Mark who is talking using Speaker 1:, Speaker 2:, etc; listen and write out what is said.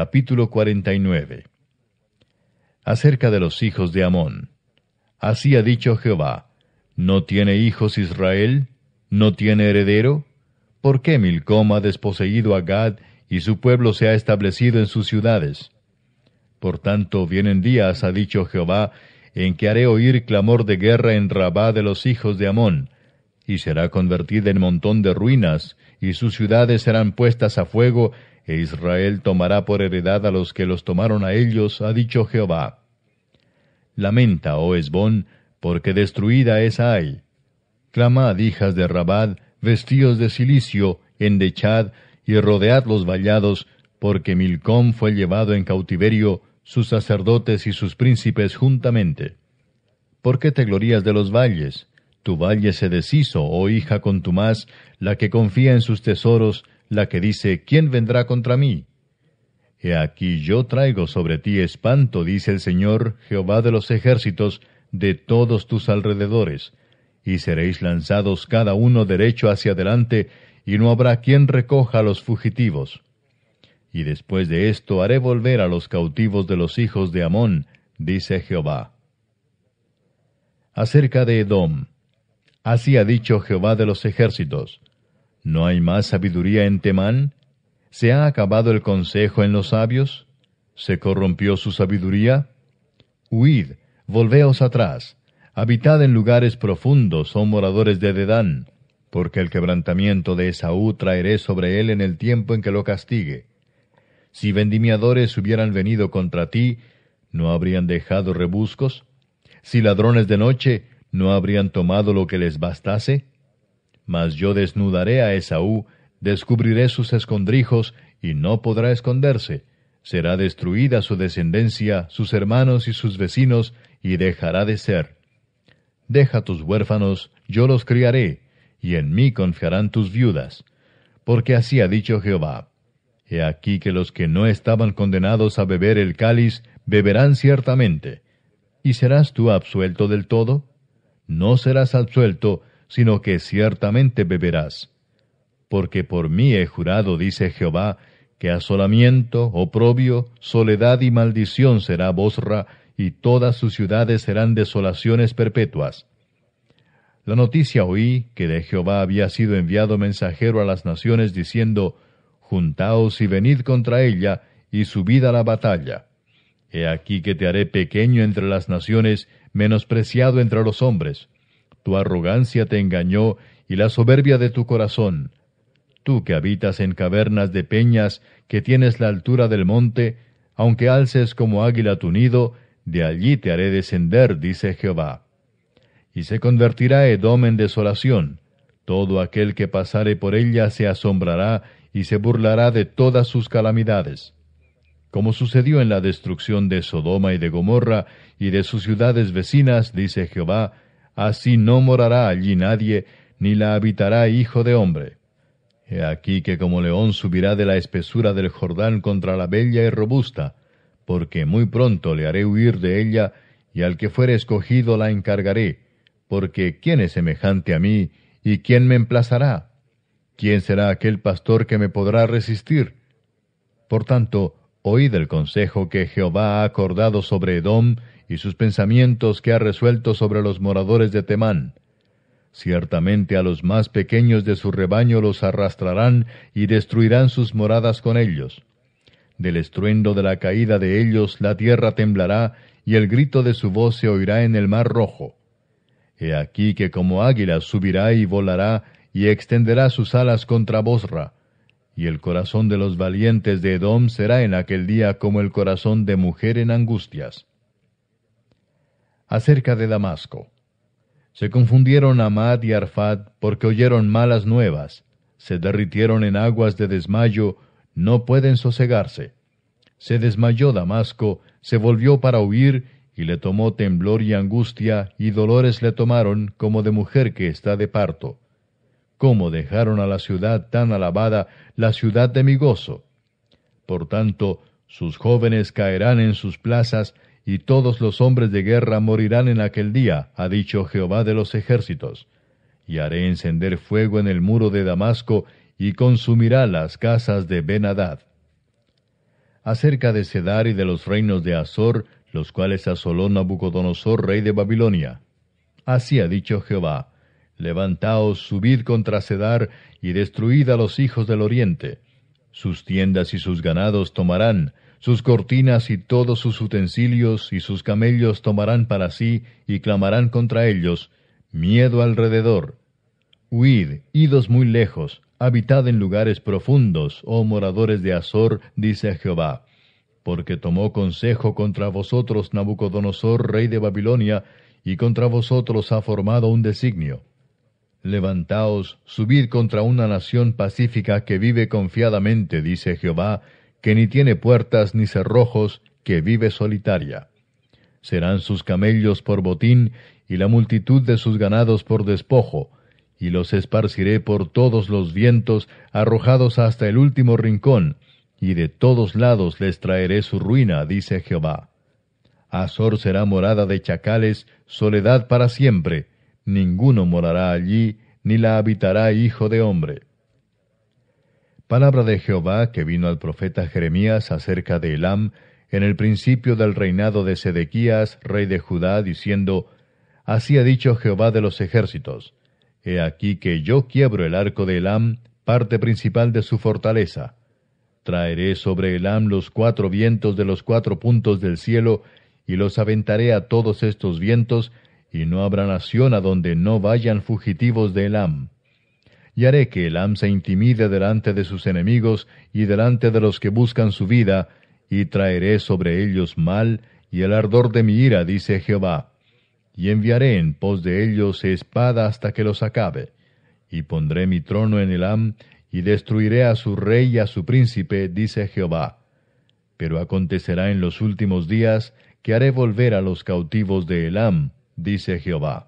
Speaker 1: Capítulo 49 Acerca de los hijos de Amón. Así ha dicho Jehová, ¿no tiene hijos Israel? ¿No tiene heredero? ¿Por qué Milcom ha desposeído a Gad y su pueblo se ha establecido en sus ciudades? Por tanto, vienen días, ha dicho Jehová, en que haré oír clamor de guerra en Rabá de los hijos de Amón, y será convertida en montón de ruinas, y sus ciudades serán puestas a fuego, e Israel tomará por heredad a los que los tomaron a ellos, ha dicho Jehová. Lamenta, oh Esbón, porque destruida es Ay. Clamad, hijas de Rabad, vestíos de cilicio, endechad, y rodead los vallados, porque Milcom fue llevado en cautiverio, sus sacerdotes y sus príncipes juntamente. ¿Por qué te glorías de los valles? Tu valle se deshizo, oh hija contumaz, la que confía en sus tesoros, la que dice, ¿quién vendrá contra mí? He aquí yo traigo sobre ti espanto, dice el Señor, Jehová de los ejércitos, de todos tus alrededores, y seréis lanzados cada uno derecho hacia adelante, y no habrá quien recoja a los fugitivos. Y después de esto haré volver a los cautivos de los hijos de Amón, dice Jehová. Acerca de Edom. Así ha dicho Jehová de los ejércitos. ¿No hay más sabiduría en Temán? ¿Se ha acabado el consejo en los sabios? ¿Se corrompió su sabiduría? Huid, volveos atrás. Habitad en lugares profundos, oh moradores de Dedán, porque el quebrantamiento de Esaú traeré sobre él en el tiempo en que lo castigue. Si vendimiadores hubieran venido contra ti, ¿no habrían dejado rebuscos? Si ladrones de noche, ¿no habrían tomado lo que les bastase? Mas yo desnudaré a Esaú, descubriré sus escondrijos, y no podrá esconderse. Será destruida su descendencia, sus hermanos y sus vecinos, y dejará de ser. Deja tus huérfanos, yo los criaré, y en mí confiarán tus viudas. Porque así ha dicho Jehová. He aquí que los que no estaban condenados a beber el cáliz, beberán ciertamente. ¿Y serás tú absuelto del todo? No serás absuelto, sino que ciertamente beberás. Porque por mí he jurado, dice Jehová, que asolamiento, oprobio, soledad y maldición será Bosra, y todas sus ciudades serán desolaciones perpetuas. La noticia oí que de Jehová había sido enviado mensajero a las naciones diciendo, Juntaos y venid contra ella, y subid a la batalla. He aquí que te haré pequeño entre las naciones, menospreciado entre los hombres tu arrogancia te engañó y la soberbia de tu corazón. Tú que habitas en cavernas de peñas, que tienes la altura del monte, aunque alces como águila tu nido, de allí te haré descender, dice Jehová. Y se convertirá Edom en desolación. Todo aquel que pasare por ella se asombrará y se burlará de todas sus calamidades. Como sucedió en la destrucción de Sodoma y de Gomorra y de sus ciudades vecinas, dice Jehová, Así no morará allí nadie, ni la habitará hijo de hombre. He aquí que como león subirá de la espesura del Jordán contra la bella y robusta, porque muy pronto le haré huir de ella, y al que fuere escogido la encargaré, porque ¿quién es semejante a mí, y quién me emplazará? ¿Quién será aquel pastor que me podrá resistir? Por tanto, oíd el consejo que Jehová ha acordado sobre Edom y sus pensamientos que ha resuelto sobre los moradores de Temán. Ciertamente a los más pequeños de su rebaño los arrastrarán y destruirán sus moradas con ellos. Del estruendo de la caída de ellos la tierra temblará y el grito de su voz se oirá en el mar rojo. He aquí que como águila subirá y volará y extenderá sus alas contra Bosra, y el corazón de los valientes de Edom será en aquel día como el corazón de mujer en angustias acerca de Damasco. Se confundieron Amad y Arfad porque oyeron malas nuevas, se derritieron en aguas de desmayo, no pueden sosegarse. Se desmayó Damasco, se volvió para huir, y le tomó temblor y angustia, y dolores le tomaron como de mujer que está de parto. ¿Cómo dejaron a la ciudad tan alabada, la ciudad de mi gozo? Por tanto, sus jóvenes caerán en sus plazas, y todos los hombres de guerra morirán en aquel día, ha dicho Jehová de los ejércitos. Y haré encender fuego en el muro de Damasco, y consumirá las casas de ben Acerca de Sedar y de los reinos de Azor, los cuales asoló Nabucodonosor, rey de Babilonia. Así ha dicho Jehová, Levantaos, subid contra Sedar, y destruid a los hijos del oriente. Sus tiendas y sus ganados tomarán, sus cortinas y todos sus utensilios y sus camellos tomarán para sí y clamarán contra ellos, miedo alrededor. Huid, idos muy lejos, habitad en lugares profundos, oh moradores de Azor, dice Jehová. Porque tomó consejo contra vosotros Nabucodonosor, rey de Babilonia, y contra vosotros ha formado un designio. Levantaos, subid contra una nación pacífica que vive confiadamente, dice Jehová, que ni tiene puertas ni cerrojos, que vive solitaria. Serán sus camellos por botín y la multitud de sus ganados por despojo, y los esparciré por todos los vientos, arrojados hasta el último rincón, y de todos lados les traeré su ruina, dice Jehová. Azor será morada de chacales, soledad para siempre, ninguno morará allí, ni la habitará hijo de hombre. Palabra de Jehová que vino al profeta Jeremías acerca de Elam en el principio del reinado de Sedequías, rey de Judá, diciendo, Así ha dicho Jehová de los ejércitos, He aquí que yo quiebro el arco de Elam, parte principal de su fortaleza. Traeré sobre Elam los cuatro vientos de los cuatro puntos del cielo, y los aventaré a todos estos vientos, y no habrá nación a donde no vayan fugitivos de Elam y haré que Elam se intimide delante de sus enemigos y delante de los que buscan su vida, y traeré sobre ellos mal y el ardor de mi ira, dice Jehová. Y enviaré en pos de ellos espada hasta que los acabe. Y pondré mi trono en Elam, y destruiré a su rey y a su príncipe, dice Jehová. Pero acontecerá en los últimos días que haré volver a los cautivos de Elam, dice Jehová.